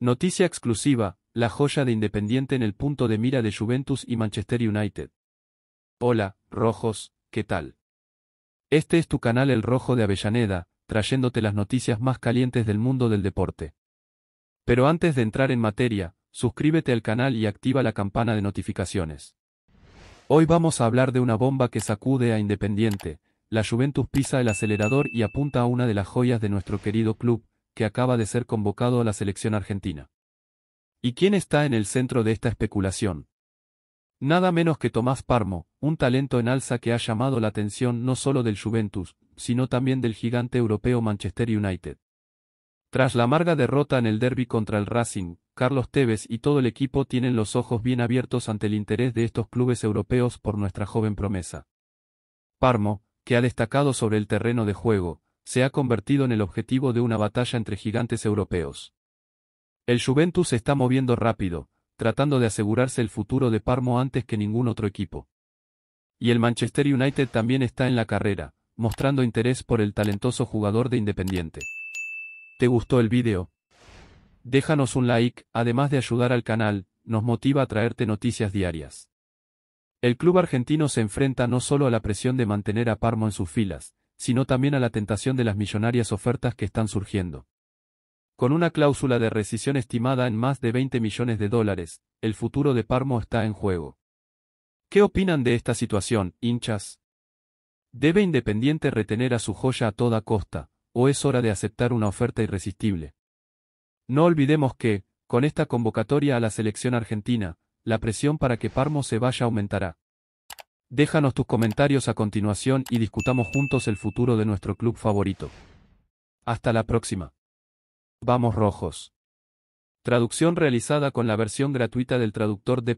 Noticia exclusiva, la joya de Independiente en el punto de mira de Juventus y Manchester United. Hola, Rojos, ¿qué tal? Este es tu canal El Rojo de Avellaneda, trayéndote las noticias más calientes del mundo del deporte. Pero antes de entrar en materia, suscríbete al canal y activa la campana de notificaciones. Hoy vamos a hablar de una bomba que sacude a Independiente, la Juventus pisa el acelerador y apunta a una de las joyas de nuestro querido club, que acaba de ser convocado a la selección argentina. ¿Y quién está en el centro de esta especulación? Nada menos que Tomás Parmo, un talento en alza que ha llamado la atención no solo del Juventus, sino también del gigante europeo Manchester United. Tras la amarga derrota en el derby contra el Racing, Carlos Tevez y todo el equipo tienen los ojos bien abiertos ante el interés de estos clubes europeos por nuestra joven promesa. Parmo, que ha destacado sobre el terreno de juego, se ha convertido en el objetivo de una batalla entre gigantes europeos. El Juventus se está moviendo rápido, tratando de asegurarse el futuro de Parmo antes que ningún otro equipo. Y el Manchester United también está en la carrera, mostrando interés por el talentoso jugador de Independiente. ¿Te gustó el vídeo? Déjanos un like, además de ayudar al canal, nos motiva a traerte noticias diarias. El club argentino se enfrenta no solo a la presión de mantener a Parmo en sus filas, sino también a la tentación de las millonarias ofertas que están surgiendo. Con una cláusula de rescisión estimada en más de 20 millones de dólares, el futuro de Parmo está en juego. ¿Qué opinan de esta situación, hinchas? ¿Debe Independiente retener a su joya a toda costa, o es hora de aceptar una oferta irresistible? No olvidemos que, con esta convocatoria a la selección argentina, la presión para que Parmo se vaya aumentará. Déjanos tus comentarios a continuación y discutamos juntos el futuro de nuestro club favorito. Hasta la próxima. Vamos rojos. Traducción realizada con la versión gratuita del traductor de